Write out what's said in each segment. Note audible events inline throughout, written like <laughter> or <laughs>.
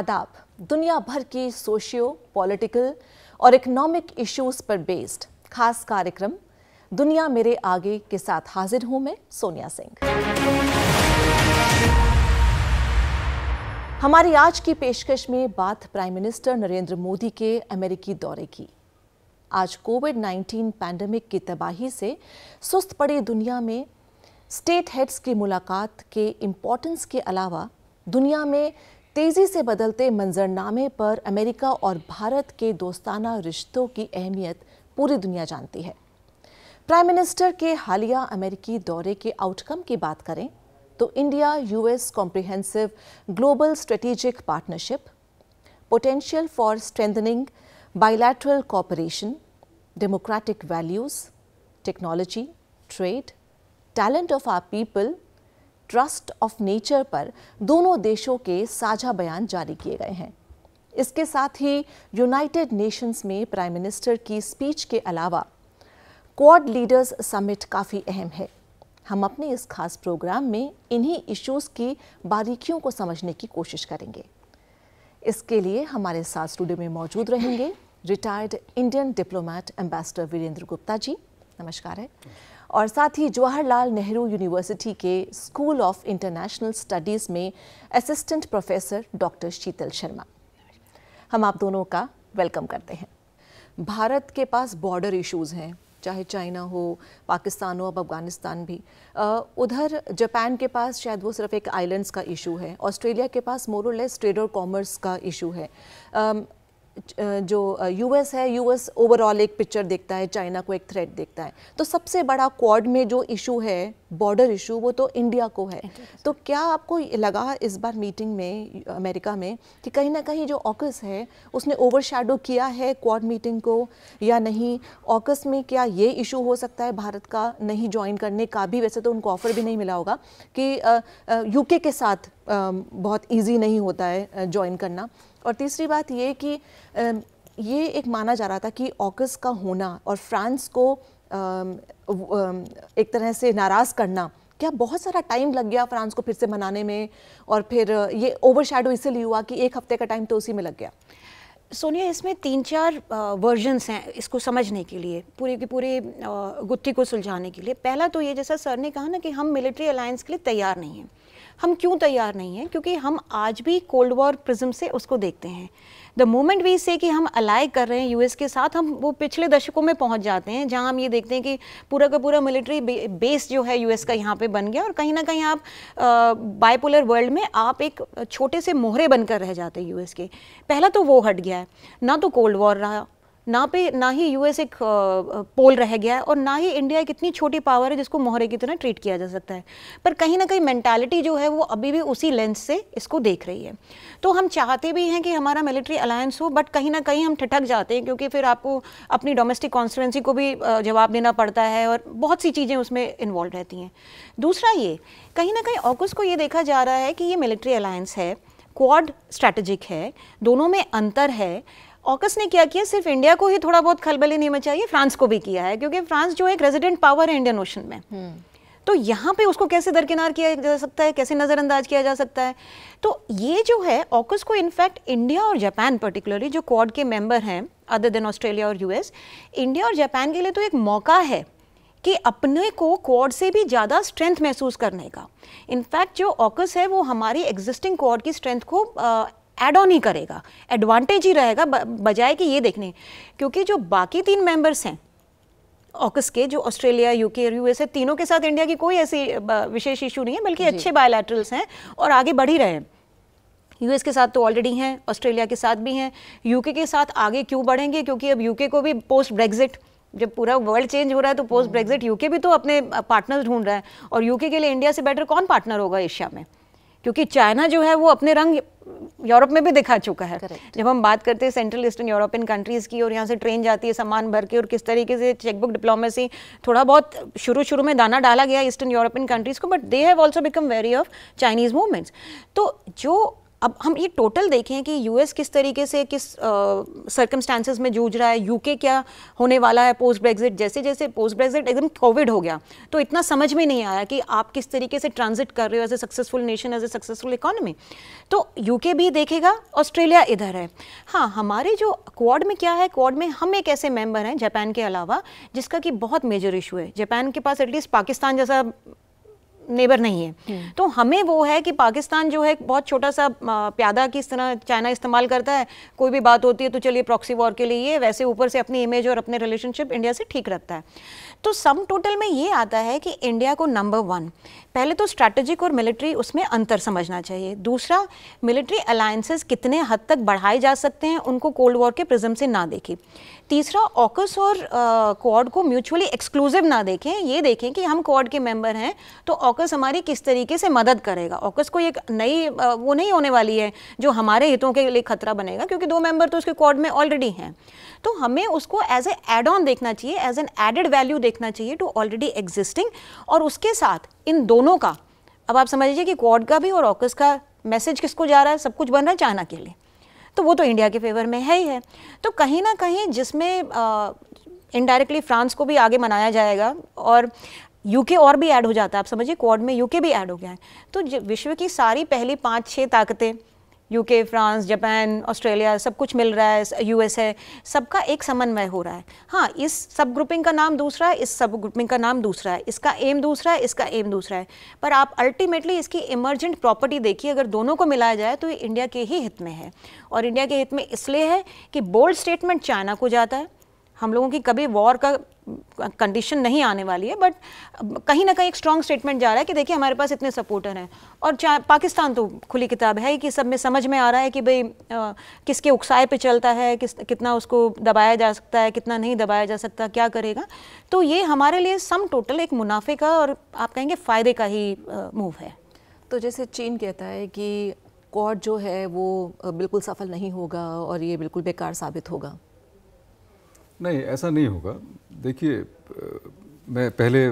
आदाब दुनिया भर की सोशियो पॉलिटिकल और इकोनॉमिक इश्यूज पर बेस्ड खास कार्यक्रम दुनिया मेरे आगे के साथ हाजिर हूं मैं सोनिया सिंह हमारी आज की पेशकश में बात प्राइम मिनिस्टर नरेंद्र मोदी के अमेरिकी दौरे की आज कोविड 19 पैंडेमिक की तबाही से सुस्त पड़ी दुनिया में स्टेट हेड्स की मुलाकात के इम्पोर्टेंस के अलावा दुनिया में तेजी से बदलते मंजरनामे पर अमेरिका और भारत के दोस्ताना रिश्तों की अहमियत पूरी दुनिया जानती है प्राइम मिनिस्टर के हालिया अमेरिकी दौरे के आउटकम की बात करें तो India US comprehensive global strategic partnership potential for strengthening bilateral cooperation democratic values technology trade talent of our people trust of nature पर दोनों देशों के साझा बयान जारी किए गए हैं इसके साथ ही यूनाइटेड नेशंस में प्राइम मिनिस्टर की स्पीच के अलावा क्वाड लीडर्स समिट काफ़ी अहम है हम अपने इस खास प्रोग्राम में इन्हीं इश्यूज की बारीकियों को समझने की कोशिश करेंगे इसके लिए हमारे साथ स्टूडियो में मौजूद रहेंगे retired Indian diplomat ambassador Virendra Gupta ji नमस्कार है और साथ ही जवाहरलाल नेहरू यूनिवर्सिटी के स्कूल ऑफ इंटरनेशनल स्टडीज़ में assistant professor doctor Sheetal Sharma हम आप दोनों का वेलकम करते हैं भारत के पास बॉर्डर इश्यूज़ हैं चाहे चाइना हो पाकिस्तान हो अब अफगानिस्तान भी उधर जापान के पास शायद वो सिर्फ एक आइलैंड्स का इशू है ऑस्ट्रेलिया के पास मोरोलेस ट्रेड और कॉमर्स का इशू है जो यूएस है यूएस ओवरऑल एक पिक्चर देखता है चाइना को एक थ्रेट देखता है तो सबसे बड़ा क्वाड में जो इशू है बॉर्डर इशू वो तो इंडिया को है तो क्या आपको लगा इस बार मीटिंग में अमेरिका में कि कहीं ना कहीं जो ऑकस है उसने ओवर किया है क्वाड मीटिंग को या नहीं ऑकस में क्या ये इशू हो सकता है भारत का नहीं ज्वाइन करने का भी वैसे तो उनको ऑफर भी नहीं मिला होगा कि यूके के साथ बहुत ईजी नहीं होता है ज्वाइन करना और तीसरी बात ये कि ये एक माना जा रहा था कि ऑकस का होना और फ्रांस को एक तरह से नाराज़ करना क्या बहुत सारा टाइम लग गया फ्रांस को फिर से मनाने में और फिर ये ओवर शेडो इसीलिए हुआ कि एक हफ्ते का टाइम तो उसी में लग गया सोनिया इसमें तीन चार वर्जन्स हैं इसको समझने के लिए पूरे की पूरे गुत्थी को सुलझाने के लिए पहला तो ये जैसा सर ने कहा ना कि हम मिलिट्री अलायंस के लिए तैयार नहीं हैं हम क्यों तैयार नहीं हैं क्योंकि हम आज भी कोल्ड वॉर प्रिज्म से उसको देखते हैं द मोमेंट वी से कि हम अलाय कर रहे हैं यूएस के साथ हम वो पिछले दशकों में पहुंच जाते हैं जहां हम ये देखते हैं कि पूरा का पूरा मिलिट्री बेस जो है यूएस का यहाँ पे बन गया और कहीं ना कहीं आप बायपोलर वर्ल्ड में आप एक छोटे से मोहरे बनकर रह जाते हैं यूएस के पहला तो वो हट गया है ना तो कोल्ड वॉर रहा ना पे ना ही यूएस एक पोल रह गया है और ना ही इंडिया एक इतनी छोटी पावर है जिसको मोहरे की तरह ट्रीट किया जा सकता है पर कहीं ना कहीं मैंटेलिटी जो है वो अभी भी उसी लेंस से इसको देख रही है तो हम चाहते भी हैं कि हमारा मिलिट्री अलायंस हो बट कहीं ना कहीं हम ठिठक जाते हैं क्योंकि फिर आपको अपनी डोमेस्टिक कॉन्स्टिटेंसी को भी जवाब देना पड़ता है और बहुत सी चीज़ें उसमें इन्वॉल्व रहती हैं दूसरा ये कहीं ना कहीं ऑकस को ये देखा जा रहा है कि ये मिलिट्री अलायंस है क्वाड स्ट्रैटेजिक है दोनों में अंतर है ऑकस ने क्या किया सिर्फ इंडिया को ही थोड़ा बहुत खलबली नहीं मचाई फ्रांस को भी किया है क्योंकि फ्रांस जो एक रेजिडेंट पावर है इंडियन ओशन में हम्म। तो यहाँ पे उसको कैसे दरकिनार किया जा सकता है कैसे नज़रअंदाज किया जा सकता है तो ये जो है ऑकस को इनफैक्ट इंडिया और जापान पर्टिकुलरली जो क्वाड के मेंबर हैं अदर देन ऑस्ट्रेलिया और यूएस इंडिया और जापान के लिए तो एक मौका है कि अपने को क्वाड से भी ज़्यादा स्ट्रेंथ महसूस करने का इनफैक्ट जो ऑकस है वो हमारी एग्जिस्टिंग क्वाड की स्ट्रेंथ को एड ऑन ही करेगा एडवांटेज ही रहेगा बजाय कि ये देखने क्योंकि जो बाकी तीन मेंबर्स हैं ऑकस के जो ऑस्ट्रेलिया यूके और यूएसए तीनों के साथ इंडिया की कोई ऐसी विशेष इशू नहीं है बल्कि अच्छे बायोलैटरल्स हैं और आगे बढ़ ही रहे हैं यूएस के साथ तो ऑलरेडी हैं ऑस्ट्रेलिया के साथ भी हैं यूके के साथ आगे क्यों बढ़ेंगे क्योंकि अब यूके को भी पोस्ट ब्रेग्जिट जब पूरा वर्ल्ड चेंज हो रहा है तो पोस्ट ब्रेग्जिट यूके भी तो अपने पार्टनर ढूंढ रहा है और यूके के लिए इंडिया से बेटर कौन पार्टनर होगा एशिया में क्योंकि चाइना जो है वो अपने रंग यूरोप में भी दिखा चुका है Correct. जब हम बात करते हैं सेंट्रल ईस्टर्न यूरोपियन कंट्रीज़ की और यहाँ से ट्रेन जाती है सामान भर के और किस तरीके से चेकबुक डिप्लोमेसी थोड़ा बहुत शुरू शुरू में दाना डाला गया ईस्टर्न यूरोपियन कंट्रीज़ को but they have also become wary of Chinese movements तो जो अब हम ये टोटल देखें कि यूएस किस तरीके से किस सर्कमस्टांसेस में जूझ रहा है यूके क्या होने वाला है पोस्ट ब्रेग्जिट जैसे जैसे पोस्ट ब्रेग्जिट एकदम कोविड हो गया तो इतना समझ में नहीं आया कि आप किस तरीके से ट्रांजिट कर रहे हो as a successful nation as a successful economy तो यूके भी देखेगा ऑस्ट्रेलिया इधर है हाँ हमारे जो क्वाड में क्या है क्वाड में हम एक ऐसे मेम्बर हैं जापान के अलावा जिसका कि बहुत मेजर इशू है जापान के पास एटलीस्ट पाकिस्तान जैसा नेबर नहीं है हम्म। तो हमें वो है कि पाकिस्तान जो है बहुत छोटा सा प्यादा किस इस तरह चाइना इस्तेमाल करता है कोई भी बात होती है तो चलिए प्रॉक्सी वॉर के लिए ये वैसे ऊपर से अपनी इमेज और अपने रिलेशनशिप इंडिया से ठीक रखता है तो सम टोटल में ये आता है कि इंडिया को नंबर वन पहले तो स्ट्रैटेजिक और मिलिट्री उसमें अंतर समझना चाहिए दूसरा मिलिट्री अलायंसेस कितने हद तक बढ़ाए जा सकते हैं उनको कोल्ड वॉर के प्रिज्म से ना देखें तीसरा ऑकस और क्वाड को म्यूचुअली एक्सक्लूसिव ना देखें ये देखें कि हम क्वाड के मेंबर हैं तो ऑकस हमारी किस तरीके से मदद करेगा ऑकस को एक नई वो नहीं होने वाली है जो हमारे हितों के लिए खतरा बनेगा क्योंकि दो मेंबर तो उसके क्वाड में ऑलरेडी हैं तो हमें उसको एज ए एड ऑन देखना चाहिए एज एन एडेड वैल्यू देखना चाहिए टू ऑलरेडी एग्जिस्टिंग और उसके साथ इन दो दोनों का अब आप समझ लीजिए कि क्वाड का भी और ऑकस का मैसेज किसको जा रहा है सब कुछ बन रहा है चाइना के लिए तो वो तो इंडिया के फेवर में है ही है तो कहीं ना कहीं जिसमें इनडायरेक्टली फ्रांस को भी आगे मनाया जाएगा और यूके और भी ऐड हो जाता है आप समझिए क्वाड में यूके भी ऐड हो गया है तो विश्व की सारी पहली पाँच छः ताकतें यूके फ्रांस जापान ऑस्ट्रेलिया सब कुछ मिल रहा है यूएस है सबका एक समन्वय हो रहा है हाँ इस सब ग्रुपिंग का नाम दूसरा है इस सब ग्रुपिंग का नाम दूसरा है इसका एम दूसरा है इसका एम दूसरा है पर आप अल्टीमेटली इसकी इमरजेंट प्रॉपर्टी देखिए अगर दोनों को मिलाया जाए तो ये इंडिया के ही हित में है और इंडिया के हित में इसलिए है कि बोल्ड स्टेटमेंट चाइना को जाता है हम लोगों की कभी वॉर का कंडीशन नहीं आने वाली है बट कहीं ना कहीं एक स्ट्रॉन्ग स्टेटमेंट जा रहा है कि देखिए हमारे पास इतने सपोर्टर हैं और चाहे पाकिस्तान तो खुली किताब है कि सब में समझ में आ रहा है कि भाई किसके उकसाए पे चलता है किस कितना उसको दबाया जा सकता है कितना नहीं दबाया जा सकता क्या करेगा तो ये हमारे लिए सम टोटल एक मुनाफे का और आप कहेंगे फ़ायदे का ही मूव है तो जैसे चीन कहता है कि कॉर्ड जो है वो बिल्कुल सफल नहीं होगा और ये बिल्कुल बेकार साबित होगा नहीं ऐसा नहीं होगा देखिए मैं पहले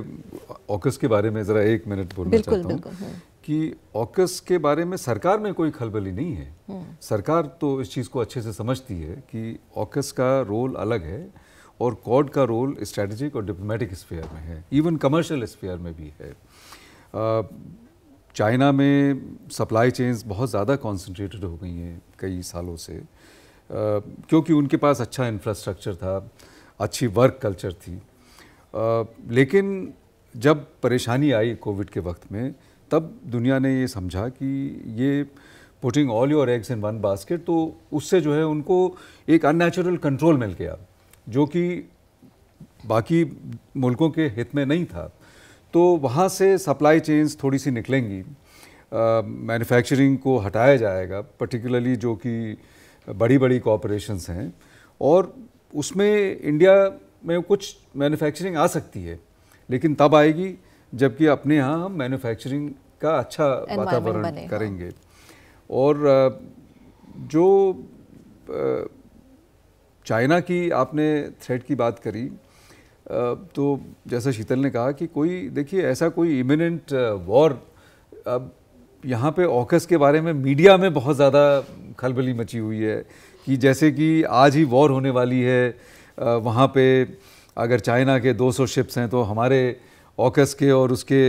ऑकस के बारे में ज़रा एक मिनट बोलना चाहता हूँ हाँ। कि ऑकस के बारे में सरकार में कोई खलबली नहीं है हाँ। सरकार तो इस चीज़ को अच्छे से समझती है कि ऑकस का रोल अलग है और कॉड का रोल स्ट्रेटजिक और डिप्लोमेटिक स्पेयर में है इवन कमर्शियल स्पेयर में भी है चाइना में सप्लाई चेन्स बहुत ज़्यादा कॉन्सेंट्रेटेड हो गई हैं कई सालों से क्योंकि उनके पास अच्छा इंफ्रास्ट्रक्चर था अच्छी वर्क कल्चर थी लेकिन जब परेशानी आई कोविड के वक्त में तब दुनिया ने ये समझा कि ये putting all your eggs in one basket तो उससे जो है उनको एक अननेचुरल कंट्रोल मिल गया जो कि बाकी मुल्कों के हित में नहीं था तो वहाँ से सप्लाई चेन्स थोड़ी सी निकलेंगी मैन्युफैक्चरिंग को हटाया जाएगा पर्टिकुलरली जो कि बड़ी बड़ी कॉपरेशंस हैं और उसमें इंडिया में कुछ मैन्युफैक्चरिंग आ सकती है लेकिन तब आएगी जबकि अपने यहाँ हम मैन्युफैक्चरिंग का अच्छा वातावरण हाँ। करेंगे और जो चाइना की आपने थ्रेड की बात करी तो जैसा शीतल ने कहा कि कोई देखिए ऐसा कोई इमिनेंट वॉर अब यहाँ पे ऑकस के बारे में मीडिया में बहुत ज़्यादा खलबली मची हुई है कि जैसे कि आज ही वॉर होने वाली है वहाँ पे अगर चाइना के 200 शिप्स हैं तो हमारे ऑकस के और उसके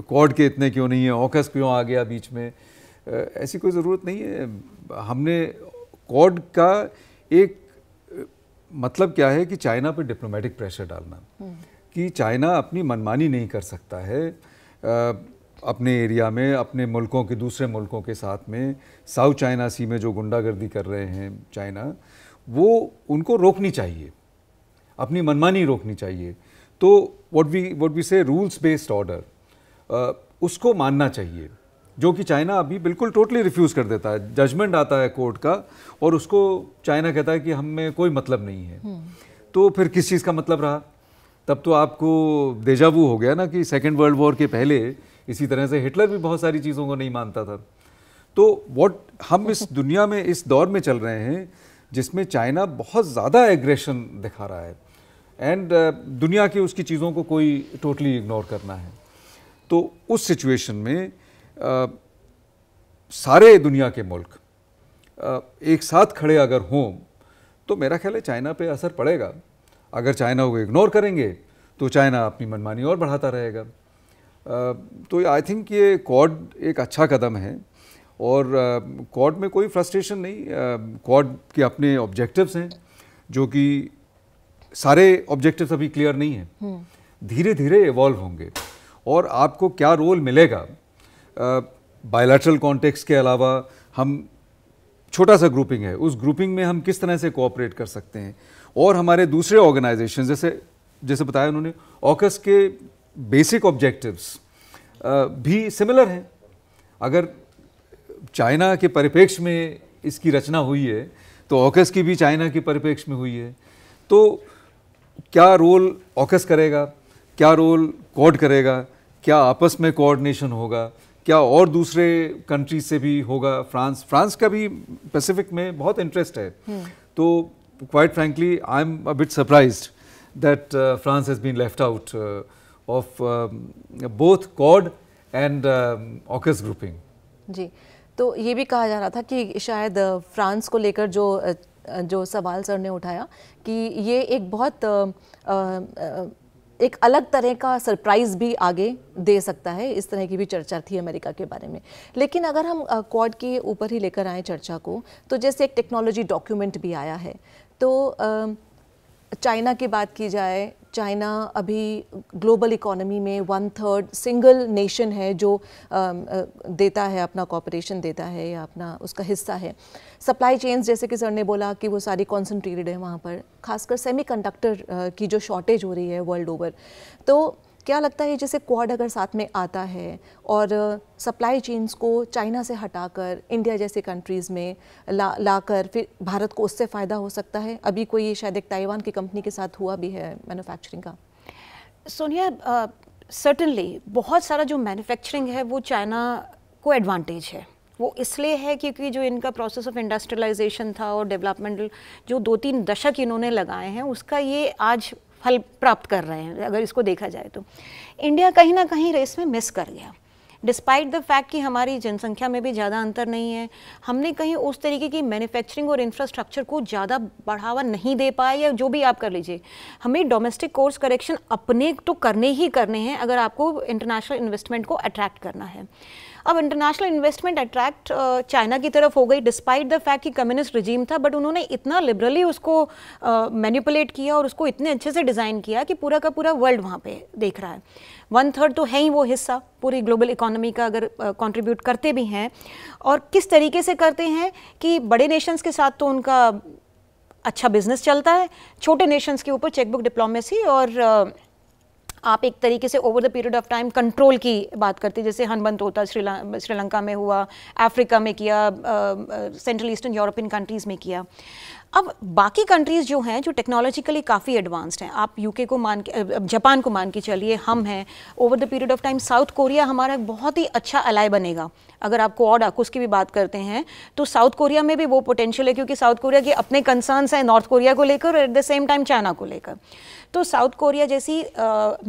कॉड के इतने क्यों नहीं है ऑकस क्यों आ गया बीच में ऐसी कोई ज़रूरत नहीं है हमने कॉड का एक मतलब क्या है कि चाइना पर डिप्लोमेटिक प्रेशर डालना हम्म। कि चाइना अपनी मनमानी नहीं कर सकता है अपने एरिया में अपने मुल्कों के दूसरे मुल्कों के साथ में साउथ चाइना सी में जो गुंडागर्दी कर रहे हैं चाइना वो उनको रोकनी चाहिए अपनी मनमानी रोकनी चाहिए तो what we what we say rules based order उसको मानना चाहिए जो कि चाइना अभी बिल्कुल टोटली रिफ्यूज़ कर देता है जजमेंट आता है कोर्ट का और उसको चाइना कहता है कि हम में कोई मतलब नहीं है हम्म। तो फिर किस चीज़ का मतलब रहा तब तो आपको देजावू हो गया ना कि सेकेंड वर्ल्ड वॉर के पहले इसी तरह से हिटलर भी बहुत सारी चीज़ों को नहीं मानता था तो वॉट हम इस <laughs> दुनिया में इस दौर में चल रहे हैं जिसमें चाइना बहुत ज़्यादा एग्रेशन दिखा रहा है एंड uh, दुनिया की उसकी चीज़ों को कोई टोटली इग्नोर करना है तो उस सिचुएशन में uh, सारे दुनिया के मुल्क uh, एक साथ खड़े अगर हों तो मेरा ख्याल है चाइना पे असर पड़ेगा अगर चाइना को इग्नोर करेंगे तो चाइना अपनी मनमानी और बढ़ाता रहेगा तो आई थिंक ये कॉड एक अच्छा कदम है और कॉड में कोई फ्रस्ट्रेशन नहीं कॉड के अपने ऑब्जेक्टिव्स हैं जो कि सारे ऑब्जेक्टिव्स अभी क्लियर नहीं हैं धीरे धीरे इवॉल्व होंगे और आपको क्या रोल मिलेगा बायोलैट्रल कॉन्टेक्स के अलावा हम छोटा सा ग्रुपिंग है उस ग्रुपिंग में हम किस तरह से कोऑपरेट कर सकते हैं और हमारे दूसरे ऑर्गेनाइजेशन जैसे जैसे बताया उन्होंने ऑकस के बेसिक ऑब्जेक्टिव्स uh, भी सिमिलर हैं अगर चाइना के परिपेक्ष में इसकी रचना हुई है तो ऑकस की भी चाइना के परिपेक्ष में हुई है तो क्या रोल ऑकस करेगा क्या रोल कॉड करेगा क्या आपस में कोऑर्डिनेशन होगा क्या और दूसरे कंट्री से भी होगा फ्रांस फ्रांस का भी पैसिफिक में बहुत इंटरेस्ट है हम्म। तो quite frankly I am a bit surprised France uh, been left out of um, both chord and um, जी तो ये भी कहा जा रहा था कि शायद uh, फ्रांस को लेकर जो uh, uh, जो सवाल सर ने उठाया कि ये एक बहुत आ, आ, आ, एक अलग तरह का सरप्राइज़ भी आगे दे सकता है इस तरह की भी चर्चा थी अमेरिका के बारे में लेकिन अगर हम क्वाड के ऊपर ही लेकर आए चर्चा को तो जैसे एक टेक्नोलॉजी डॉक्यूमेंट भी आया है तो चाइना की बात की जाए चाइना अभी ग्लोबल इकोनॉमी में वन थर्ड सिंगल नेशन है जो देता है अपना कॉपरेशन देता है या अपना उसका हिस्सा है सप्लाई चेन्स जैसे कि सर ने बोला कि वो सारी कॉन्सनट्रेटेड है वहाँ पर खासकर सेमीकंडक्टर की जो शॉर्टेज हो रही है वर्ल्ड ओवर तो क्या लगता है जैसे क्वाड अगर साथ में आता है और सप्लाई चेन्स को चाइना से हटाकर इंडिया जैसे कंट्रीज़ में ला लाकर फिर भारत को उससे फ़ायदा हो सकता है अभी कोई शायद एक ताइवान की कंपनी के साथ हुआ भी है मैन्युफैक्चरिंग का सोनिया सर्टनली uh, बहुत सारा जो मैन्युफैक्चरिंग है वो चाइना को एडवांटेज है वो इसलिए है क्योंकि जो इनका प्रोसेस ऑफ इंडस्ट्रियलाइजेशन था और डेवलपमेंटल जो दो तीन दशक इन्होंने लगाए हैं उसका ये आज फल प्राप्त कर रहे हैं अगर इसको देखा जाए तो इंडिया कहीं ना कहीं रेस में मिस कर गया डिस्पाइट द फैक्ट कि हमारी जनसंख्या में भी ज़्यादा अंतर नहीं है हमने कहीं उस तरीके की मैन्युफैक्चरिंग और इंफ्रास्ट्रक्चर को ज़्यादा बढ़ावा नहीं दे पाए या जो भी आप कर लीजिए हमें डोमेस्टिक कोर्स करेक्शन अपने तो करने ही करने हैं अगर आपको इंटरनेशनल इन्वेस्टमेंट को अट्रैक्ट करना है अब इंटरनेशनल इन्वेस्टमेंट अट्रैक्ट चाइना की तरफ हो गई डिस्पाइट द फैक्ट कि कम्युनिस्ट रिजीम था बट उन्होंने इतना लिबरली उसको मैनिपुलेट uh, किया और उसको इतने अच्छे से डिज़ाइन किया कि पूरा का पूरा वर्ल्ड वहाँ पे देख रहा है वन थर्ड तो है ही वो हिस्सा पूरी ग्लोबल इकोनॉमी का अगर कॉन्ट्रीब्यूट uh, करते भी हैं और किस तरीके से करते हैं कि बड़े नेशंस के साथ तो उनका अच्छा बिजनेस चलता है छोटे नेशंस के ऊपर चेकबुक डिप्लोमेसी और uh, आप एक तरीके से over the period of time control की बात करते जैसे हनबंत होता श्रीलंका श्रीलंका में हुआ अफ्रीका में किया सेंट्रल ईस्टर्न यूरोपियन कंट्रीज़ में किया अब बाकी कंट्रीज़ जो हैं जो टेक्नोलॉजिकली काफ़ी एडवांस्ड हैं आप यूके को मान के जापान को मान के चलिए हम हैं over the period of time South Korea हमारा बहुत ही अच्छा अलाय बनेगा अगर आप क्वाड आकुस की भी बात करते हैं तो साउथ कोरिया में भी वो पोटेंशियल है क्योंकि साउथ कोरिया के अपने कंसर्न्स हैं नॉर्थ कोरिया को लेकर और at the same time China को लेकर तो साउथ कोरिया जैसी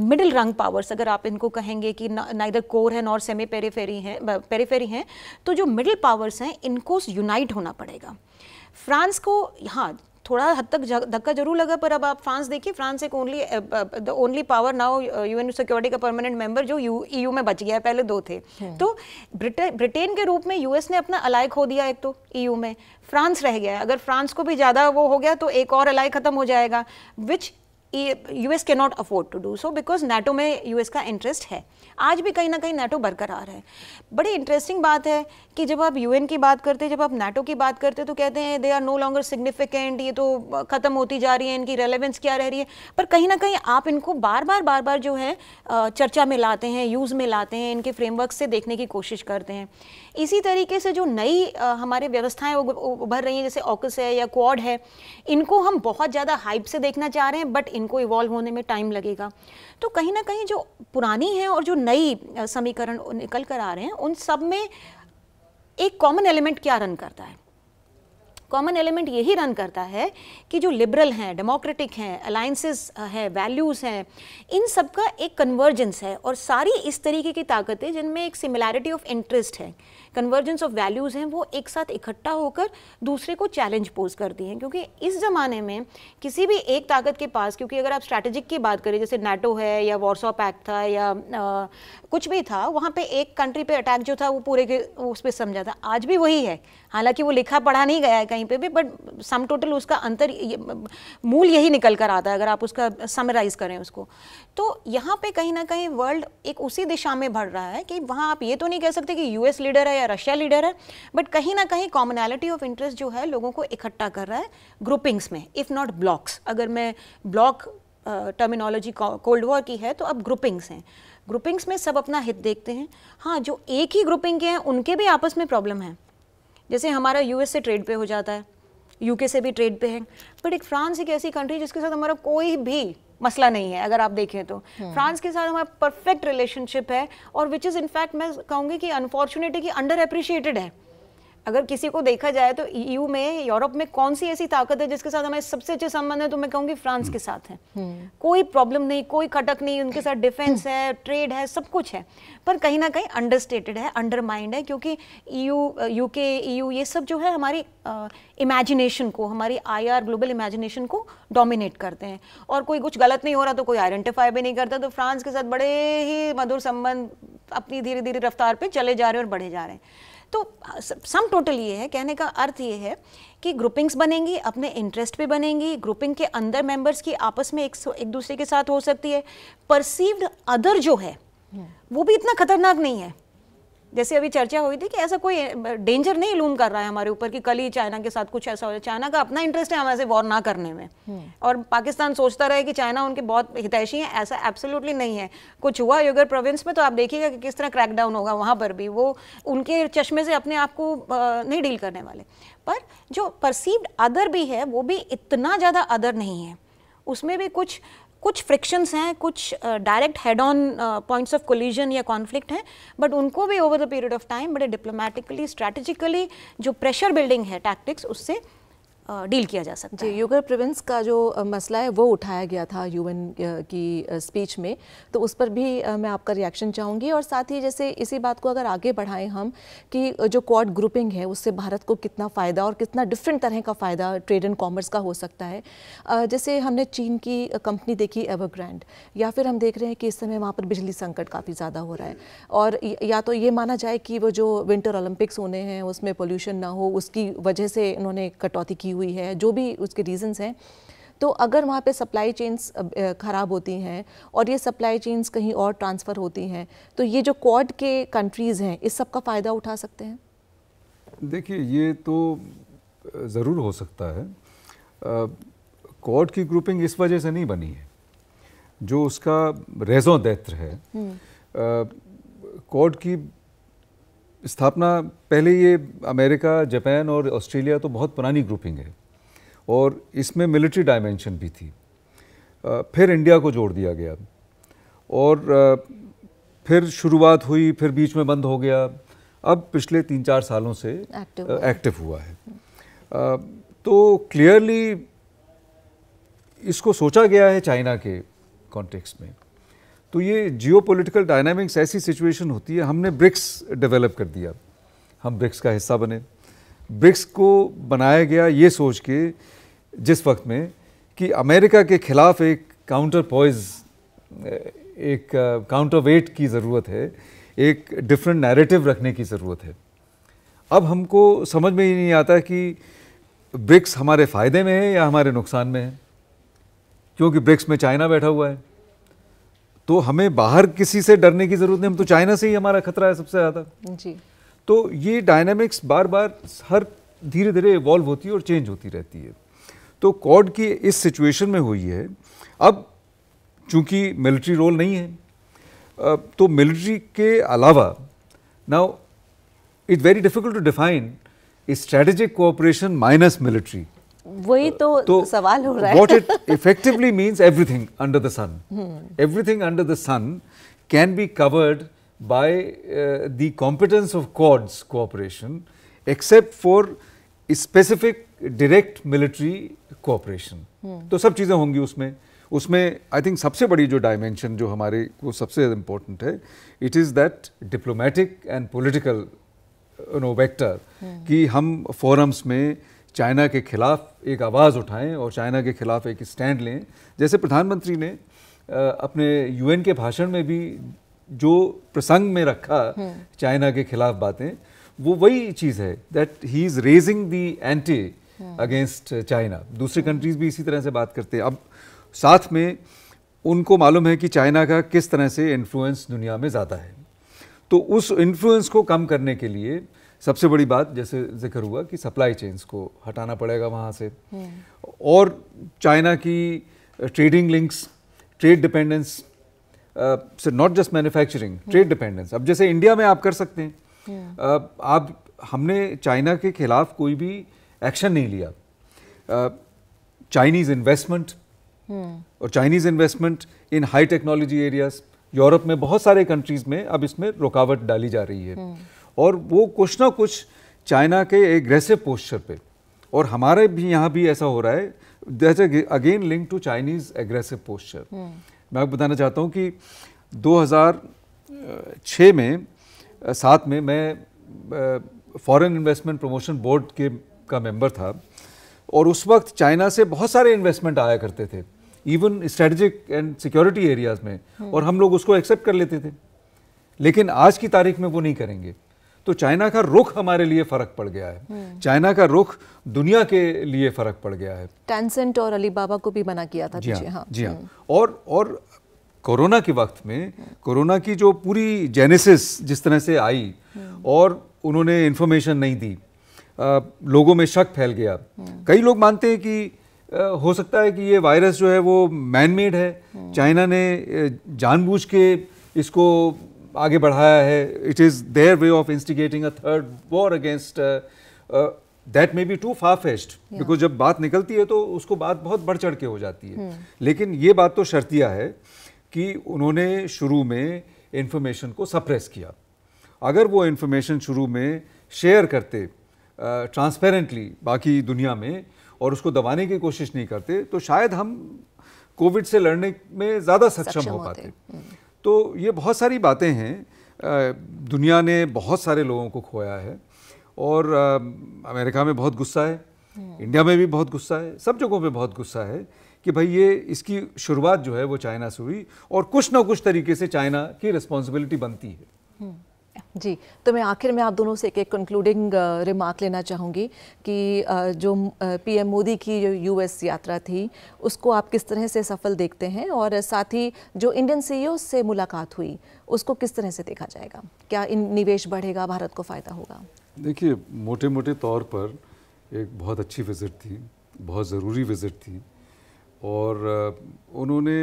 मिडिल रंग पावर्स अगर आप इनको कहेंगे कि नाइदर कोर है नॉर सेमी पेरीफेरी हैं पेरीफेरी हैं तो जो मिडिल पावर्स हैं इनको यूनाइट होना पड़ेगा फ्रांस को हाँ थोड़ा हद तक धक्का जरूर लगा पर अब आप फ्रांस देखिए फ्रांस एक only the only power now UN security का परमानेंट मेंबर जो ईयू में बच गया है पहले दो थे हम्म। तो ब्रिटेन ब्रिटेन के रूप में यूएस ने अपना अलाय खो दिया एक तो ईयू में फ्रांस रह गया है अगर फ्रांस को भी ज़्यादा वो हो गया तो एक और अलाय खत्म हो जाएगा which US can not afford to do so because NATO में यूएस का इंटरेस्ट है आज भी कहीं ना कहीं नेटो बरकरार है बड़ी इंटरेस्टिंग बात है कि जब आप यूएन की बात करते हैं जब आप नेटो की बात करते तो कहते हैं they are no longer significant ये तो ख़त्म होती जा रही है इनकी रेलेवेंस क्या रह रही है पर कहीं ना कहीं आप इनको बार बार बार बार जो है चर्चा में लाते हैं यूज़ में लाते हैं इनके फ्रेमवर्क से देखने की कोशिश करते हैं इसी तरीके से जो नई हमारे व्यवस्थाएं उभर रही हैं जैसे ऑकस है या क्वाड है इनको हम बहुत ज़्यादा हाइप से देखना चाह रहे हैं बट इनको इवॉल्व होने में टाइम लगेगा तो कहीं ना कहीं जो पुरानी है और जो नई समीकरण निकल कर आ रहे हैं उन सब में एक कॉमन एलिमेंट क्या रन करता है कॉमन एलिमेंट यही रन करता है कि जो लिबरल हैं डेमोक्रेटिक हैं अलायंसेस हैं वैल्यूज़ हैं इन सब का एक कन्वर्जेंस है और सारी इस तरीके की ताकतें जिनमें एक सिमिलैरिटी ऑफ इंटरेस्ट है कन्वर्जेंस ऑफ वैल्यूज़ हैं वो एक साथ इकट्ठा होकर दूसरे को चैलेंज पोज करती हैं क्योंकि इस ज़माने में किसी भी एक ताकत के पास क्योंकि अगर आप स्ट्रैटेजिक की बात करें जैसे नाटो है या वॉर्सॉप एक्ट था या कुछ भी था वहाँ पे एक कंट्री पे अटैक जो था वो पूरे के उस पर समझा था आज भी वही है हालांकि वो लिखा पढ़ा नहीं गया है कहीं पे भी बट सम टोटल उसका अंतर मूल यही निकल कर आता है अगर आप उसका समराइज करें उसको तो यहाँ पे कहीं ना कहीं वर्ल्ड एक उसी दिशा में बढ़ रहा है कि वहाँ आप ये तो नहीं कह सकते कि यूएस लीडर है या रशिया लीडर है बट कहीं ना कहीं कॉमनैलिटी ऑफ इंटरेस्ट जो है लोगों को इकट्ठा कर रहा है ग्रुपिंग्स में इफ़ नॉट ब्लॉक्स अगर मैं ब्लॉक टर्मिनोलॉजी कोल्ड वॉर की है तो अब ग्रुपिंग्स हैं ग्रुपिंग्स में सब अपना हित देखते हैं हाँ जो एक ही ग्रुपिंग के हैं उनके भी आपस में प्रॉब्लम है जैसे हमारा यूएस से ट्रेड पे हो जाता है यूके से भी ट्रेड पे है बट एक फ्रांस एक ऐसी कंट्री जिसके साथ हमारा कोई भी मसला नहीं है अगर आप देखें तो हम्म। फ्रांस के साथ हमारा परफेक्ट रिलेशनशिप है और विच इज़ इनफैक्ट मैं कहूँगी कि अनफॉर्चुनेटली कि अंडर अप्रिशिएटेड है अगर किसी को देखा जाए तो ईयू e में यूरोप में कौन सी ऐसी ताकत है जिसके साथ हमारे सबसे अच्छे संबंध है तो मैं कहूँगी फ्रांस के साथ है हम्म। कोई प्रॉब्लम नहीं कोई खटक नहीं उनके साथ डिफेंस है ट्रेड है सब कुछ है पर कहीं ना कहीं अंडरस्टेटेड है अंडरमाइंड है क्योंकि ईयू यूके ईयू ये सब जो है हमारी इमेजिनेशन को हमारी आई ग्लोबल इमेजिनेशन को डोमिनेट करते हैं और कोई कुछ गलत नहीं हो रहा तो कोई आइडेंटिफाई भी नहीं करता तो फ्रांस के साथ बड़े ही मधुर संबंध अपनी धीरे धीरे रफ्तार पर चले जा रहे हैं और बढ़े जा रहे हैं तो हाँ, सम टोटल ये है कहने का अर्थ ये है कि ग्रुपिंग्स बनेंगी अपने इंटरेस्ट पे बनेंगी ग्रुपिंग के अंदर मेंबर्स की आपस में एक, एक दूसरे के साथ हो सकती है परसीव्ड अदर जो है हम्म। वो भी इतना खतरनाक नहीं है जैसे अभी चर्चा हुई थी कि ऐसा कोई डेंजर नहीं लूम कर रहा है हमारे ऊपर कि कल ही चाइना के साथ कुछ ऐसा हो जाए चाइना का अपना इंटरेस्ट है हमारे ऐसे वॉर ना करने में हम्म। और पाकिस्तान सोचता रहे कि चाइना उनके बहुत हितैषी हैं ऐसा एब्सोल्युटली नहीं है कुछ हुआ योगर प्रोविंस में तो आप देखिएगा कि किस तरह क्रैकडाउन होगा वहाँ पर भी वो उनके चश्मे से अपने आप को नहीं डील करने वाले पर जो परसीव्ड अदर भी है वो भी इतना ज़्यादा अदर नहीं है उसमें भी कुछ कुछ फ्रिक्शंस हैं कुछ direct head on points of collision या कॉन्फ्लिक्ट हैं बट उनको भी over the period of time बड़े डिप्लोमेटिकली स्ट्रैटेजिकली जो प्रेशर बिल्डिंग है टैक्टिक्स उससे डील किया जा सकता जी यूगर प्रिवेंस का जो मसला है वो उठाया गया था यूएन की स्पीच में तो उस पर भी मैं आपका रिएक्शन चाहूँगी और साथ ही जैसे इसी बात को अगर आगे बढ़ाएं हम कि जो क्वाड ग्रुपिंग है उससे भारत को कितना फ़ायदा और कितना डिफरेंट तरह का फ़ायदा ट्रेड एंड कॉमर्स का हो सकता है जैसे हमने चीन की कंपनी देखी एवरग्रैंड या फिर हम देख रहे हैं कि इस समय वहाँ पर बिजली संकट काफ़ी ज़्यादा हो रहा है और या तो ये माना जाए कि वो जो विंटर ओलंपिक्स होने हैं उसमें पोल्यूशन ना हो उसकी वजह से इन्होंने कटौती की हुई है जो भी उसके रीज़न्स हैं तो अगर वहाँ पे सप्लाई चेन्स ख़राब होती हैं और ये सप्लाई चेन्स कहीं और ट्रांसफ़र होती हैं तो ये जो क्वाड के कंट्रीज़ हैं इस सब का फ़ायदा उठा सकते हैं देखिए ये तो ज़रूर हो सकता है क्वाड की ग्रुपिंग इस वजह से नहीं बनी है जो उसका रेजो दैत्र है क्वाड हम्म। की स्थापना पहले ये अमेरिका जापान और ऑस्ट्रेलिया तो बहुत पुरानी ग्रुपिंग है और इसमें मिलिट्री डायमेंशन भी थी फिर इंडिया को जोड़ दिया गया और फिर शुरुआत हुई फिर बीच में बंद हो गया अब पिछले तीन चार सालों से एक्टिव हुआ है तो क्लियरली इसको सोचा गया है चाइना के कॉन्टेक्स्ट में तो ये जियो पोलिटिकल डायनामिक्स ऐसी सिचुएशन होती है हमने ब्रिक्स डेवलप कर दिया हम ब्रिक्स का हिस्सा बने ब्रिक्स को बनाया गया ये सोच के जिस वक्त में कि अमेरिका के ख़िलाफ़ एक काउंटर पॉइज़ एक काउंटर वेट की ज़रूरत है एक डिफरेंट नैरेटिव रखने की ज़रूरत है अब हमको समझ में ही नहीं आता कि ब्रिक्स हमारे फ़ायदे में है या हमारे नुकसान में है क्योंकि ब्रिक्स में चाइना बैठा हुआ है तो हमें बाहर किसी से डरने की जरूरत नहीं हम तो चाइना से ही हमारा खतरा है सबसे ज़्यादा जी तो ये डायनामिक्स बार बार हर धीरे धीरे इवॉल्व होती है और चेंज होती रहती है तो कॉड की इस सिचुएशन में हुई है अब चूंकि मिलिट्री रोल नहीं है तो मिलिट्री के अलावा now it very difficult to define strategic cooperation minus military वही तो, तो, तो सवाल हो रहा है what it effectively means everything under the sun everything under the sun can be covered by the competence of Quad's cooperation except for specific direct military cooperation तो सब चीज़ें होंगी उसमें उसमें आई थिंक सबसे बड़ी जो डायमेंशन जो हमारे को सबसे इम्पोर्टेंट है it is that diplomatic and political no vector कि हम फोरम्स में uh, चाइना के खिलाफ एक आवाज़ उठाएं और चाइना के खिलाफ एक स्टैंड लें जैसे प्रधानमंत्री ने अपने यूएन के भाषण में भी जो प्रसंग में रखा हम्म। चाइना के खिलाफ बातें वो वही चीज़ है that he is raising the anti against China दूसरी कंट्रीज़ भी इसी तरह से बात करते हैं अब साथ में उनको मालूम है कि चाइना का किस तरह से इन्फ्लुएंस दुनिया में ज़्यादा है तो उस इन्फ्लुएंस को कम करने के लिए सबसे बड़ी बात जैसे जिक्र हुआ कि सप्लाई चेन्स को हटाना पड़ेगा वहाँ से हम्म। और चाइना की trading links trade dependence so not just manufacturing trade dependence अब जैसे इंडिया में आप कर सकते हैं uh, आप हमने चाइना के खिलाफ कोई भी एक्शन नहीं लिया चाइनीज़ uh, इन्वेस्टमेंट हम्म। और Chinese investment in high technology areas Europe में बहुत सारे कंट्रीज़ में अब इसमें रुकावट डाली जा रही है और वो कुछ ना कुछ चाइना के एग्रेसिव पोस्चर पे और हमारे भी यहाँ भी ऐसा हो रहा है that again link to Chinese aggressive posture मैं आपको बताना चाहता हूँ कि 2006 में साथ में मैं फॉरेन इन्वेस्टमेंट प्रमोशन बोर्ड के का मेंबर था और उस वक्त चाइना से बहुत सारे इन्वेस्टमेंट आया करते थे even strategic and security areas में हम्म। और हम लोग उसको एक्सेप्ट कर लेते थे लेकिन आज की तारीख में वो नहीं करेंगे तो चाइना का रुख हमारे लिए फ़र्क पड़ गया है हम्म। चाइना का रुख दुनिया के लिए फ़र्क पड़ गया है टेंसेंट और अलीबाबा को भी मना किया था जी हाँ, हाँ। जी हाँ हम्म। और और कोरोना के वक्त में कोरोना की जो पूरी जेनेसिस जिस तरह से आई हम्म। और उन्होंने इन्फॉर्मेशन नहीं दी आ, लोगों में शक फैल गया कई लोग मानते हैं कि आ, हो सकता है कि ये वायरस जो है वो मैन मेड है चाइना ने जानबूझ के इसको आगे बढ़ाया है it is their way of instigating a third war against that may be too far fetched because जब बात निकलती है तो उसको बात बहुत बढ़ चढ़ के हो जाती है hmm. लेकिन ये बात तो शर्तिया है कि उन्होंने शुरू में इंफॉर्मेशन को सप्रेस किया अगर वो इन्फॉर्मेशन शुरू में शेयर करते ट्रांसपेरेंटली uh, बाकी दुनिया में और उसको दबाने की कोशिश नहीं करते तो शायद हम कोविड से लड़ने में ज़्यादा सक्षम, सक्षम हो पाते hmm. तो ये बहुत सारी बातें हैं दुनिया ने बहुत सारे लोगों को खोया है और अमेरिका में बहुत गुस्सा है हम्म। इंडिया में भी बहुत गुस्सा है सब जगहों पे बहुत गुस्सा है कि भाई ये इसकी शुरुआत जो है वो चाइना से हुई और कुछ ना कुछ तरीके से चाइना की रिस्पॉन्सिबिलिटी बनती है हम्म। गया जी तो मैं आखिर में आप दोनों से एक एक कंक्लूडिंग रिमार्क लेना चाहूँगी कि जो पीएम मोदी की जो यूएस यात्रा थी उसको आप किस तरह से सफल देखते हैं और साथ ही जो इंडियन सीईओ e से मुलाकात हुई उसको किस तरह से देखा जाएगा क्या इन निवेश बढ़ेगा भारत को फ़ायदा होगा देखिए मोटे मोटे तौर पर एक बहुत अच्छी विज़िट थी बहुत ज़रूरी विज़िट थी और उन्होंने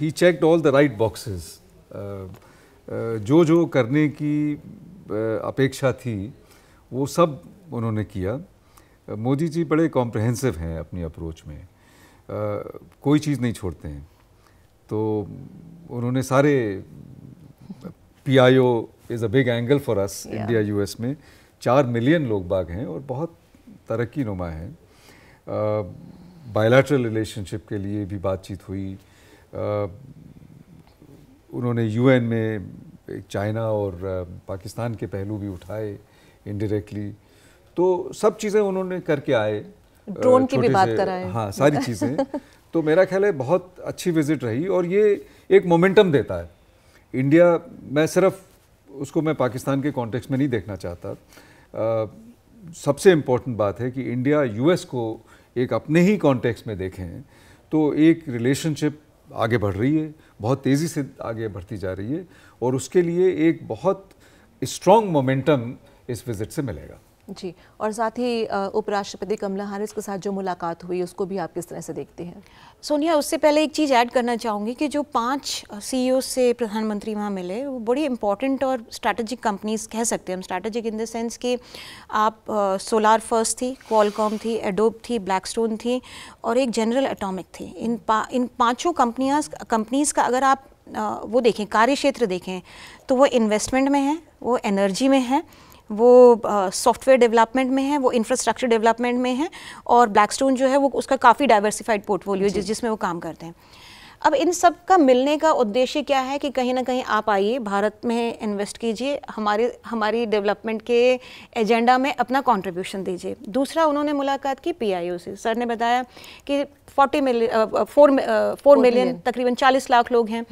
ही checked all the right boxes जो जो करने की अपेक्षा थी वो सब उन्होंने किया मोदी जी बड़े कॉम्प्रहेंसिव हैं अपनी अप्रोच में कोई चीज़ नहीं छोड़ते हैं तो उन्होंने सारे P I O is a big angle for us India US में चार मिलियन लोग बाग हैं और बहुत तरक्की नुमा है बायलैटरल रिलेशनशिप के लिए भी बातचीत हुई उन्होंने यूएन में चाइना और पाकिस्तान के पहलू भी उठाए इनडायरेक्टली तो सब चीज़ें उन्होंने करके आए ड्रोन की भी बात कराए हाँ सारी चीज़ें <laughs> तो मेरा ख्याल है बहुत अच्छी विजिट रही और ये एक मोमेंटम देता है इंडिया मैं सिर्फ उसको मैं पाकिस्तान के कॉन्टेक्स्ट में नहीं देखना चाहता आ, सबसे इम्पोर्टेंट बात है कि इंडिया यूएस को एक अपने ही कॉन्टेक्स्ट में देखें तो एक रिलेशनशिप आगे बढ़ रही है बहुत तेज़ी से आगे बढ़ती जा रही है और उसके लिए एक बहुत स्ट्रॉन्ग मोमेंटम इस विज़िट से मिलेगा जी और साथ ही उपराष्ट्रपति कमला हारिस के साथ जो मुलाकात हुई उसको भी आप किस तरह से देखते हैं सोनिया उससे पहले एक चीज़ ऐड करना चाहूँगी कि जो पांच सीईओ e से प्रधानमंत्री वहाँ मिले वो बड़ी इंपॉर्टेंट और स्ट्रैटेजिक कंपनीज कह सकते हैं हम स्ट्रैटेजिक इन द सेंस कि आप सोलार फर्स्ट थी क्वालकॉम थी एडोब थी ब्लैक थी और एक जनरल एटॉमिक थी इन पा इन पाँचों कंपनियाँ कंपनीज़ का अगर आप आ, वो देखें कार्य क्षेत्र देखें तो वो इन्वेस्टमेंट में है वो एनर्जी में है वो सॉफ्टवेयर डेवलपमेंट में है वो इंफ्रास्ट्रक्चर डेवलपमेंट में है और ब्लैकस्टोन जो है वो उसका काफ़ी डाइवर्सिफाइड पोर्टफोलियो जिसमें वो काम करते हैं अब इन सब का मिलने का उद्देश्य क्या है कि कहीं ना कहीं आप आइए भारत में इन्वेस्ट कीजिए हमारे हमारी डेवलपमेंट के एजेंडा में अपना कंट्रीब्यूशन दीजिए दूसरा उन्होंने मुलाकात की पीआईओ से सर ने बताया कि 40 मिलियन फोर फोर मिलियन तकरीबन 40 लाख लोग हैं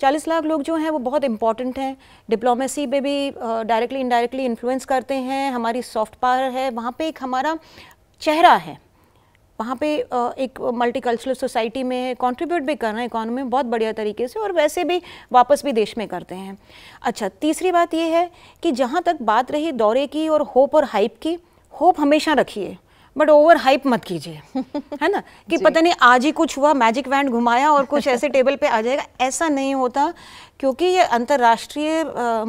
40 हम्म। लाख लोग जो हैं वो बहुत इंपॉर्टेंट हैं डिप्लोमेसी पे भी डायरेक्टली इनडायरेक्टली इन्फ्लुएंस करते हैं हमारी सॉफ्ट पावर है वहाँ पर एक हमारा चेहरा है वहाँ पे एक मल्टीकल्चरल सोसाइटी में कंट्रीब्यूट भी कर रहे हैं इकोनॉमी में बहुत बढ़िया तरीके से और वैसे भी वापस भी देश में करते हैं अच्छा तीसरी बात ये है कि जहाँ तक बात रही दौरे की और होप और हाइप की होप हमेशा रखिए बट ओवर हाइप मत कीजिए है ना कि <laughs> पता नहीं आज ही कुछ हुआ मैजिक वैंड घुमाया और कुछ ऐसे टेबल <laughs> पे आ जाएगा ऐसा नहीं होता क्योंकि ये अंतर्राष्ट्रीय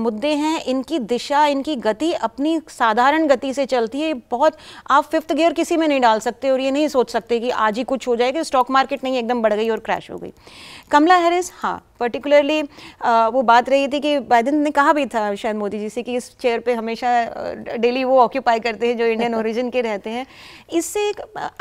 मुद्दे हैं इनकी दिशा इनकी गति अपनी साधारण गति से चलती है बहुत आप फिफ्थ गियर किसी में नहीं डाल सकते और ये नहीं सोच सकते कि आज ही कुछ हो जाएगा स्टॉक मार्केट नहीं एकदम बढ़ गई और क्रैश हो गई कमला हैरिस हाँ पर्टिकुलरली वो बात रही थी कि बाइडन ने कहा भी था शायद मोदी जी से कि इस चेयर पे हमेशा डेली वो ऑक्यूपाई करते हैं जो इंडियन ओरिजिन <laughs> के रहते हैं इससे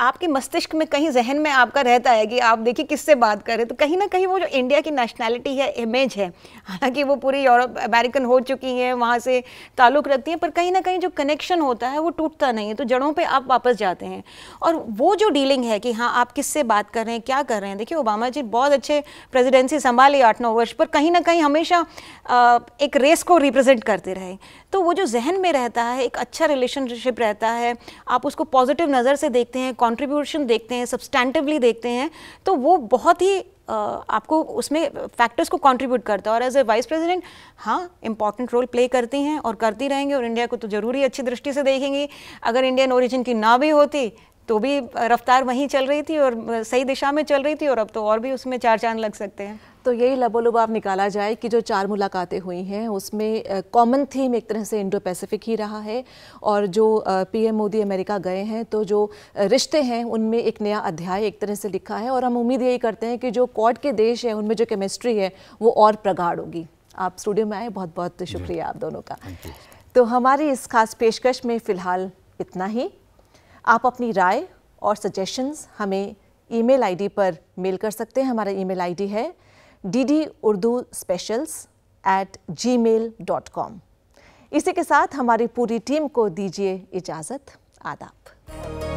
आपके मस्तिष्क में कहीं जहन में आपका रहता है कि आप देखिए किससे बात कर रहे तो कहीं ना कहीं वो जो इंडिया की नेशनैलिटी है इमेज है हालांकि वो पूरी यूरोप अमेरिकन हो चुकी हैं वहाँ से ताल्लुक़ रखती हैं पर कहीं ना कहीं जो कनेक्शन होता है वो टूटता नहीं है तो जड़ों पर आप वापस जाते हैं और वो जो डीलिंग है कि हाँ आप किससे बात कर रहे हैं क्या कर रहे हैं देखिए ओबामा जी बहुत अच्छे प्रेजिडेंसी संभाली आठ नौ वर्ष पर कहीं ना कहीं हमेशा एक रेस को रिप्रेजेंट करते रहे तो वो जो जहन में रहता है एक अच्छा रिलेशनशिप रहता है आप उसको पॉजिटिव नज़र से देखते हैं कॉन्ट्रीब्यूशन देखते हैं सब्सटैंटिवली देखते हैं तो वो बहुत ही आपको उसमें फैक्टर्स को कंट्रीब्यूट करता है और एज ए वाइस प्रेसिडेंट हाँ इंपॉर्टेंट रोल प्ले करती हैं और करती रहेंगे और इंडिया को तो ज़रूरी अच्छी दृष्टि से देखेंगी अगर इंडियन ओरिजिन की ना भी होती तो भी रफ्तार वहीं चल रही थी और सही दिशा में चल रही थी और अब तो और भी उसमें चार चांद लग सकते हैं तो यही लबोलुबाव निकाला जाए कि जो चार मुलाकातें हुई हैं उसमें कॉमन थीम एक तरह से इंडो पैसिफिक ही रहा है और जो पीएम मोदी अमेरिका गए हैं तो जो रिश्ते हैं उनमें एक नया अध्याय एक तरह से लिखा है और हम उम्मीद यही करते हैं कि जो कॉड के देश हैं उनमें जो केमिस्ट्री है वो और प्रगाढ़ होगी आप स्टूडियो में आए बहुत बहुत शुक्रिया आप दोनों का तो हमारी इस खास पेशकश में फ़िलहाल इतना ही आप अपनी राय और सजेशंस हमें ईमेल आईडी पर मेल कर सकते हैं हमारा ईमेल आईडी है ddurduspecials at gmail.com इसी के साथ हमारी पूरी टीम को दीजिए इजाज़त आदाब